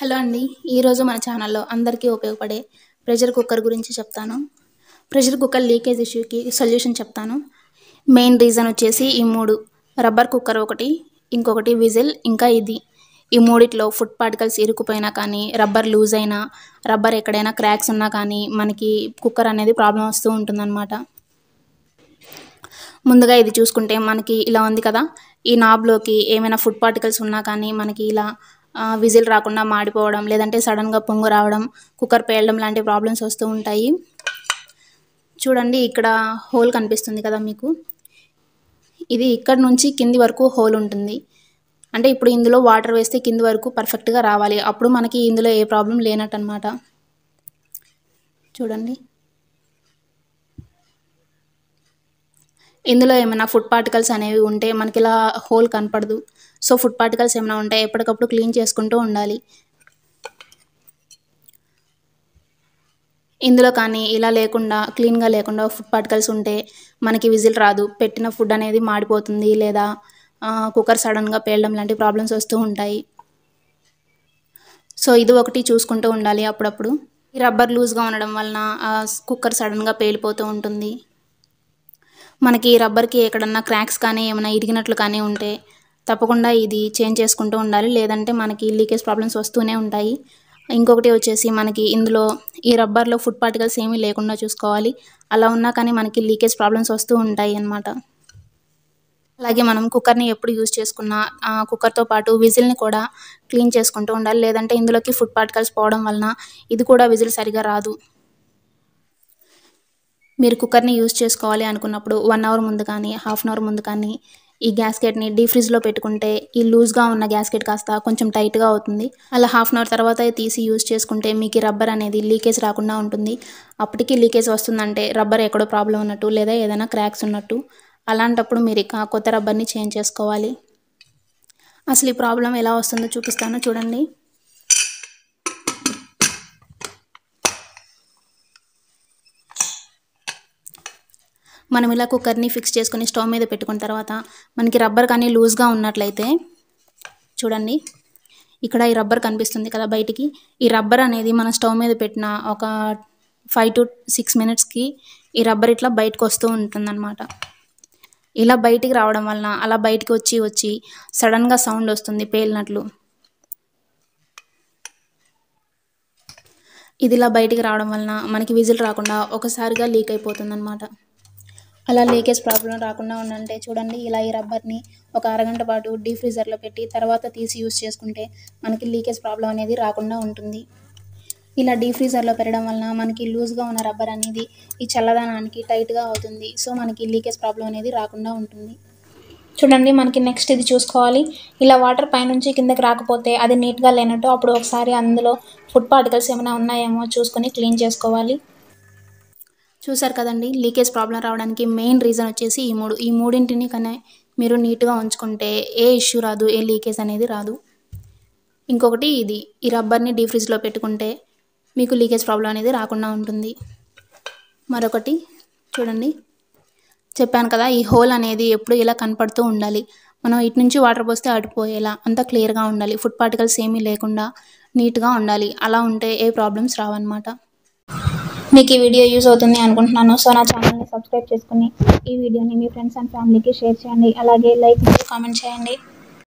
hello అండి ఈరోజు మన ఛానల్లో అందరికీ ఉపయోగపడే ప్రెషర్ కుక్కర్ గురించి చెప్తాను ప్రెషర్ కుక్కర్ లీకేజ్ ఇష్యూకి సొల్యూషన్ చెప్తాను మెయిన్ రీజన్ వచ్చేసి ఈ మూడు రబ్బర్ కుక్కర్ ఒకటి ఇంకొకటి విజిల్ ఇంకా ఇది ఈ మూడిట్లో ఫుడ్ పార్టికల్స్ ఇరుకుపోయినా కానీ రబ్బర్ లూజ్ అయినా రబ్బర్ ఎక్కడైనా క్రాక్స్ ఉన్నా కానీ మనకి కుక్కర్ అనేది ప్రాబ్లం వస్తూ ఉంటుందన్నమాట ముందుగా ఇది చూసుకుంటే మనకి ఇలా ఉంది కదా ఈ నాబ్లోకి ఏమైనా ఫుడ్ పార్టికల్స్ ఉన్నా కానీ మనకి ఇలా విజిల్ రాకుండా మాడిపోవడం లేదంటే సడన్గా పొంగు రావడం కుక్కర్ పేలడం లాంటి ప్రాబ్లమ్స్ వస్తూ ఉంటాయి చూడండి ఇక్కడ హోల్ కనిపిస్తుంది కదా మీకు ఇది ఇక్కడ నుంచి కింది వరకు హోల్ ఉంటుంది అంటే ఇప్పుడు ఇందులో వాటర్ వేస్తే కింది వరకు పర్ఫెక్ట్గా రావాలి అప్పుడు మనకి ఇందులో ఏ ప్రాబ్లం లేనట్టు అనమాట చూడండి ఇందులో ఏమైనా ఫుడ్ పార్టికల్స్ అనేవి ఉంటే మనకి ఇలా హోల్ కనపడదు సో ఫుడ్ పార్టికల్స్ ఏమైనా ఉంటాయి ఎప్పటికప్పుడు క్లీన్ చేసుకుంటూ ఉండాలి ఇందులో కానీ ఇలా లేకుండా క్లీన్గా లేకుండా ఫుడ్ పార్టికల్స్ ఉంటే మనకి విజిల్ రాదు పెట్టిన ఫుడ్ అనేది మాడిపోతుంది లేదా కుక్కర్ సడన్గా పేలడం లాంటి ప్రాబ్లమ్స్ వస్తూ ఉంటాయి సో ఇది ఒకటి చూసుకుంటూ ఉండాలి అప్పుడప్పుడు ఈ రబ్బర్ లూజ్గా ఉండడం వలన కుక్కర్ సడన్గా పేలిపోతూ ఉంటుంది మనకి రబ్బర్కి ఎక్కడన్నా క్రాక్స్ కానీ ఏమైనా ఇరిగినట్లు కానీ ఉంటే తప్పకుండా ఇది చేంజ్ చేసుకుంటూ ఉండాలి లేదంటే మనకి లీకేజ్ ప్రాబ్లమ్స్ వస్తూనే ఉంటాయి ఇంకొకటి వచ్చేసి మనకి ఇందులో ఈ రబ్బర్లో ఫుడ్ పార్టికల్స్ ఏమీ లేకుండా చూసుకోవాలి అలా ఉన్నా కానీ మనకి లీకేజ్ ప్రాబ్లమ్స్ వస్తూ ఉంటాయి అన్నమాట అలాగే మనం కుక్కర్ని ఎప్పుడు యూజ్ చేసుకున్నా కుక్కర్తో పాటు విజిల్ని కూడా క్లీన్ చేసుకుంటూ ఉండాలి లేదంటే ఇందులోకి ఫుడ్ పార్టికల్స్ పోవడం వలన ఇది కూడా విజిల్ సరిగా రాదు మీరు కుక్కర్ని యూజ్ చేసుకోవాలి అనుకున్నప్పుడు వన్ అవర్ ముందు కానీ హాఫ్ అన్ అవర్ ముందు కానీ ఈ గ్యాస్కెట్ని డీ లో పెట్టుకుంటే ఈ లూజ్గా ఉన్న గ్యాస్కెట్ కాస్త కొంచెం టైట్గా అవుతుంది అలా హాఫ్ అన్ అవర్ తర్వాత తీసి యూజ్ చేసుకుంటే మీకు రబ్బర్ అనేది లీకేజ్ రాకుండా ఉంటుంది అప్పటికి లీకేజ్ వస్తుందంటే రబ్బర్ ఎక్కడో ప్రాబ్లం ఉన్నట్టు లేదా ఏదైనా క్రాక్స్ ఉన్నట్టు అలాంటప్పుడు మీరు ఇక కొత్త రబ్బర్ని చేంజ్ చేసుకోవాలి అసలు ఈ ప్రాబ్లం ఎలా వస్తుందో చూపిస్తాను చూడండి మనం ఇలా కుక్కర్ని ఫిక్స్ చేసుకుని స్టవ్ మీద పెట్టుకున్న తర్వాత మనకి రబ్బర్ కానీ లూజ్గా ఉన్నట్లయితే చూడండి ఇక్కడ ఈ రబ్బర్ కనిపిస్తుంది కదా బయటికి ఈ రబ్బర్ అనేది మనం స్టవ్ మీద పెట్టిన ఒక ఫైవ్ టు సిక్స్ మినిట్స్కి ఈ రబ్బర్ ఇట్లా బయటకు వస్తూ ఉంటుందన్నమాట ఇలా బయటికి రావడం వలన అలా బయటికి వచ్చి వచ్చి సడన్గా సౌండ్ వస్తుంది పేలినట్లు ఇది ఇలా బయటికి రావడం వలన మనకి విజిల్ రాకుండా ఒకసారిగా లీక్ అయిపోతుందన్నమాట అలా లీకేజ్ ప్రాబ్లం రాకుండా ఉండంటే చూడండి ఇలా ఈ రబ్బర్ని ఒక అరగంట పాటు డీప్ ఫ్రీజర్లో పెట్టి తర్వాత తీసి యూస్ చేసుకుంటే మనకి లీకేజ్ ప్రాబ్లం అనేది రాకుండా ఉంటుంది ఇలా డీప్ ఫ్రీజర్లో పెరగడం వలన మనకి లూజ్గా ఉన్న రబ్బర్ అనేది ఈ చల్లదనానికి టైట్గా అవుతుంది సో మనకి లీకేజ్ ప్రాబ్లం అనేది రాకుండా ఉంటుంది చూడండి మనకి నెక్స్ట్ ఇది చూసుకోవాలి ఇలా వాటర్ పైనుంచి కిందకి రాకపోతే అది నీట్గా లేనట్టు అప్పుడు ఒకసారి అందులో ఫుడ్ పార్టికల్స్ ఏమైనా ఉన్నాయేమో చూసుకొని క్లీన్ చేసుకోవాలి చూసారు కదండి లీకేజ్ ప్రాబ్లం రావడానికి మెయిన్ రీజన్ వచ్చేసి ఈ మూడు ఈ మూడింటిని కనే మీరు నీట్గా ఉంచుకుంటే ఏ ఇష్యూ రాదు ఏ లీకేజ్ అనేది రాదు ఇంకొకటి ఇది ఈ రబ్బర్ని డీ ఫ్రిడ్జ్లో పెట్టుకుంటే మీకు లీకేజ్ ప్రాబ్లం అనేది రాకుండా ఉంటుంది మరొకటి చూడండి చెప్పాను కదా ఈ హోల్ అనేది ఎప్పుడు ఇలా కనపడుతూ ఉండాలి మనం ఇటు నుంచి వాటర్ పోస్తే అడిపోయేలా అంతా క్లియర్గా ఉండాలి ఫుడ్ పార్టికల్స్ ఏమీ లేకుండా నీట్గా ఉండాలి అలా ఉంటే ఏ ప్రాబ్లమ్స్ రావన్నమాట మీకు ఈ వీడియో యూజ్ అవుతుంది అనుకుంటున్నాను సో నా ఛానల్ని సబ్స్క్రైబ్ చేసుకుని ఈ వీడియోని మీ ఫ్రెండ్స్ అండ్ ఫ్యామిలీకి షేర్ చేయండి అలాగే లైక్ కామెంట్ చేయండి